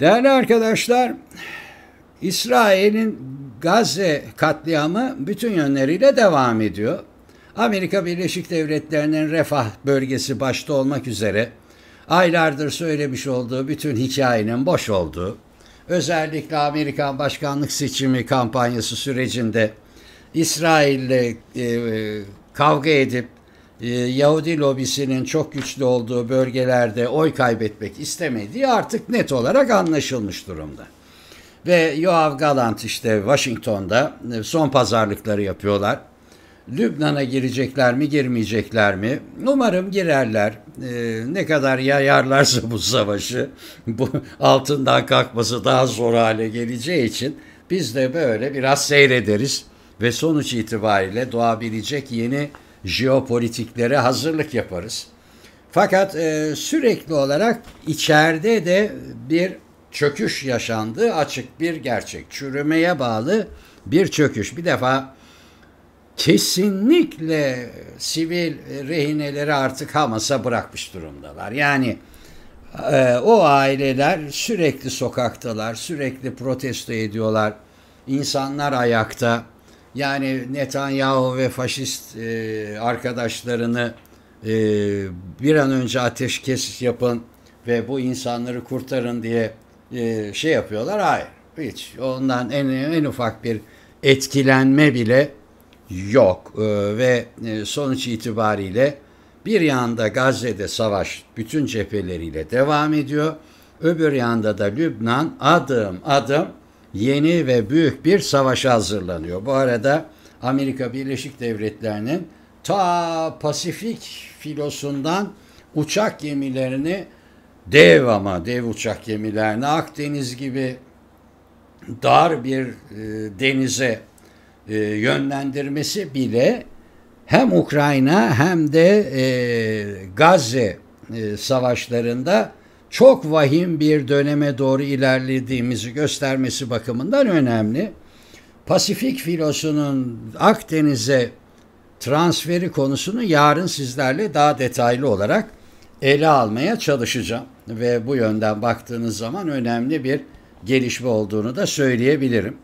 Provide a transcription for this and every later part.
Değerli arkadaşlar, İsrail'in Gazze katliamı bütün yönleriyle devam ediyor. Amerika Birleşik Devletleri'nin refah bölgesi başta olmak üzere aylardır söylemiş olduğu bütün hikayenin boş olduğu, özellikle Amerikan başkanlık seçimi kampanyası sürecinde İsrail'le e, kavga edip ee, Yahudi lobisinin çok güçlü olduğu bölgelerde oy kaybetmek istemediği artık net olarak anlaşılmış durumda. Ve Yoav Galant işte Washington'da e, son pazarlıkları yapıyorlar. Lübnan'a girecekler mi girmeyecekler mi? Umarım girerler. Ee, ne kadar yayarlarsa bu savaşı bu altından kalkması daha zor hale geleceği için biz de böyle biraz seyrederiz ve sonuç itibariyle doğabilecek yeni jeopolitiklere hazırlık yaparız. Fakat e, sürekli olarak içeride de bir çöküş yaşandığı açık bir gerçek. Çürümeye bağlı bir çöküş. Bir defa kesinlikle sivil rehineleri artık Hamas'a bırakmış durumdalar. Yani e, o aileler sürekli sokaktalar, sürekli protesto ediyorlar. İnsanlar ayakta. Yani Netanyahu ve faşist e, arkadaşlarını e, bir an önce ateşkes yapın ve bu insanları kurtarın diye e, şey yapıyorlar. Hayır. Hiç. Ondan en, en ufak bir etkilenme bile yok. E, ve e, sonuç itibariyle bir yanda Gazze'de savaş bütün cepheleriyle devam ediyor. Öbür yanda da Lübnan adım adım yeni ve büyük bir savaşa hazırlanıyor. Bu arada Amerika Birleşik Devletleri'nin ta Pasifik filosundan uçak gemilerini dev ama dev uçak gemilerini Akdeniz gibi dar bir e, denize e, yönlendirmesi bile hem Ukrayna hem de e, Gazze e, savaşlarında çok vahim bir döneme doğru ilerlediğimizi göstermesi bakımından önemli. Pasifik filosunun Akdeniz'e transferi konusunu yarın sizlerle daha detaylı olarak ele almaya çalışacağım ve bu yönden baktığınız zaman önemli bir gelişme olduğunu da söyleyebilirim.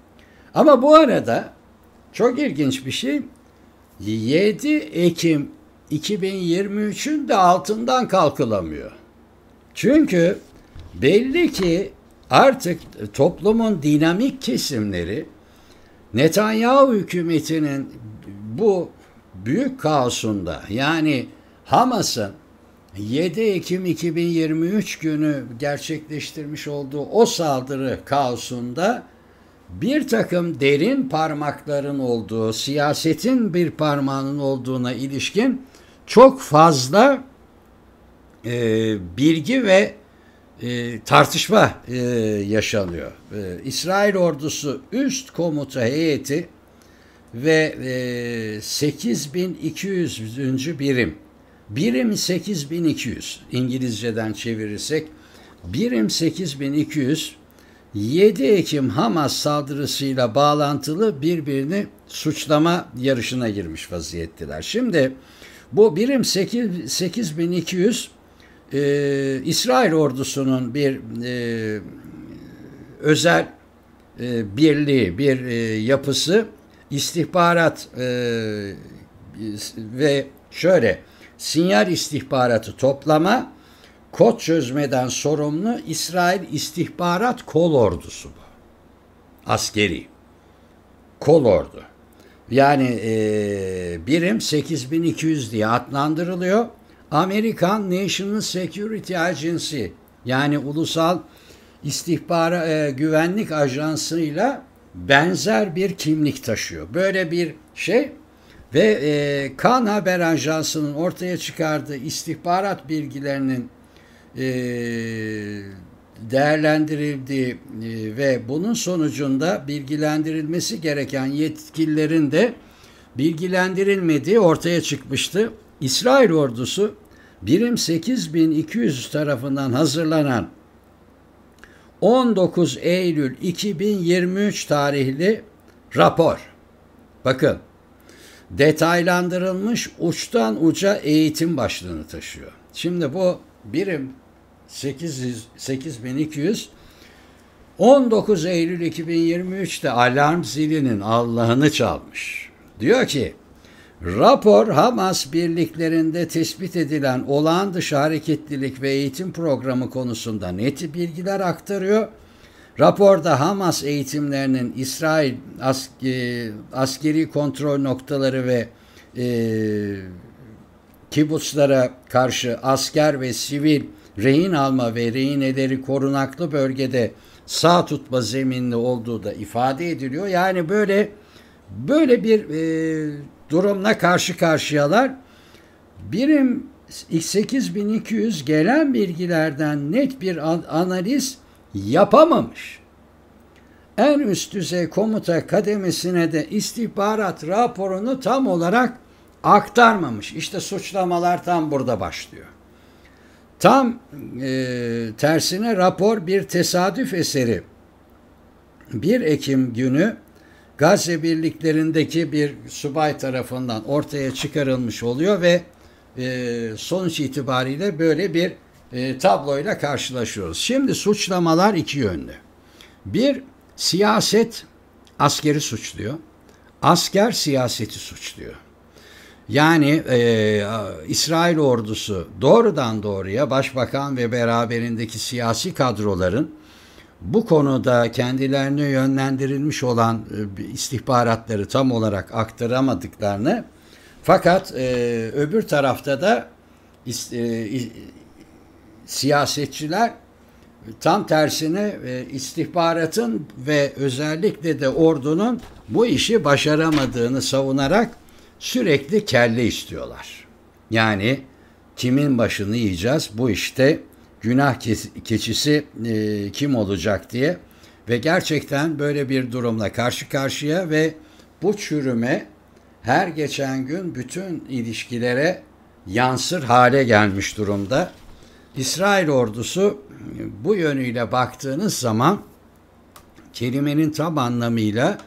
Ama bu arada çok ilginç bir şey 7 Ekim 2023'ün de altından kalkılamıyor. Çünkü belli ki artık toplumun dinamik kesimleri Netanyahu hükümetinin bu büyük kaosunda yani Hamas'ın 7 Ekim 2023 günü gerçekleştirmiş olduğu o saldırı kaosunda bir takım derin parmakların olduğu, siyasetin bir parmağının olduğuna ilişkin çok fazla e, bilgi ve e, tartışma e, yaşanıyor. E, İsrail ordusu üst komuta heyeti ve e, 8200. birim. Birim 8200 İngilizceden çevirirsek birim 8200 7 Ekim Hamas saldırısıyla bağlantılı birbirini suçlama yarışına girmiş vaziyettiler. Şimdi bu birim 8200 e, İsrail ordusunun bir e, özel e, birliği, bir e, yapısı istihbarat e, ve şöyle sinyal istihbaratı toplama, kod çözmeden sorumlu İsrail istihbarat kol ordusu bu. Askeri. Kol ordu. Yani e, birim 8200 diye adlandırılıyor. Amerikan National Security Agency yani Ulusal İstihbara e, Güvenlik Ajansı'yla benzer bir kimlik taşıyor. Böyle bir şey ve e, Kan Haber Ajansı'nın ortaya çıkardığı istihbarat bilgilerinin e, değerlendirildiği e, ve bunun sonucunda bilgilendirilmesi gereken yetkililerin de bilgilendirilmediği ortaya çıkmıştı. İsrail ordusu birim 8200 tarafından hazırlanan 19 Eylül 2023 tarihli rapor. Bakın detaylandırılmış uçtan uca eğitim başlığını taşıyor. Şimdi bu birim 800, 8200 19 Eylül 2023'te alarm zilinin Allah'ını çalmış. Diyor ki Rapor Hamas birliklerinde tespit edilen olağan dışı hareketlilik ve eğitim programı konusunda net bilgiler aktarıyor. Raporda Hamas eğitimlerinin İsrail e, askeri kontrol noktaları ve e, kibutslara karşı asker ve sivil rehin alma ve rehineleri korunaklı bölgede sağ tutma zeminli olduğu da ifade ediliyor. Yani böyle böyle bir e, durumla karşı karşıyalar. Birim 8200 gelen bilgilerden net bir analiz yapamamış. En üst düzey komuta kademesine de istihbarat raporunu tam olarak aktarmamış. İşte suçlamalar tam burada başlıyor. Tam e, tersine rapor bir tesadüf eseri. 1 Ekim günü Gazze birliklerindeki bir subay tarafından ortaya çıkarılmış oluyor ve e, sonuç itibariyle böyle bir e, tabloyla karşılaşıyoruz. Şimdi suçlamalar iki yönlü. Bir, siyaset askeri suçluyor. Asker siyaseti suçluyor. Yani e, İsrail ordusu doğrudan doğruya başbakan ve beraberindeki siyasi kadroların bu konuda kendilerine yönlendirilmiş olan e, istihbaratları tam olarak aktaramadıklarını fakat e, öbür tarafta da e, siyasetçiler tam tersine istihbaratın ve özellikle de ordunun bu işi başaramadığını savunarak sürekli kelle istiyorlar. Yani kimin başını yiyeceğiz bu işte günah keçisi e, kim olacak diye ve gerçekten böyle bir durumla karşı karşıya ve bu çürüme her geçen gün bütün ilişkilere yansır hale gelmiş durumda. İsrail ordusu bu yönüyle baktığınız zaman kelimenin tam anlamıyla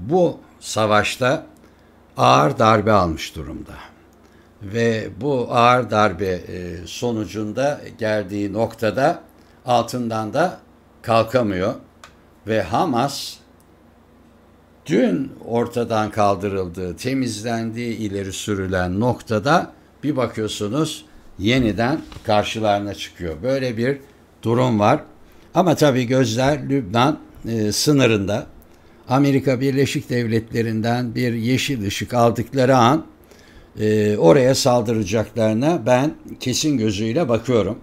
bu savaşta ağır darbe almış durumda ve bu ağır darbe e, sonucunda geldiği noktada altından da kalkamıyor ve Hamas dün ortadan kaldırıldığı, temizlendiği ileri sürülen noktada bir bakıyorsunuz yeniden karşılarına çıkıyor. Böyle bir durum var. Ama tabii gözler Lübnan e, sınırında. Amerika Birleşik Devletleri'nden bir yeşil ışık aldıkları an e, oraya saldıracaklarına ben kesin gözüyle bakıyorum.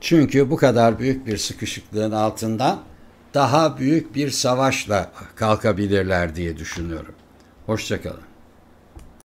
Çünkü bu kadar büyük bir sıkışıklığın altından daha büyük bir savaşla kalkabilirler diye düşünüyorum. Hoşçakalın.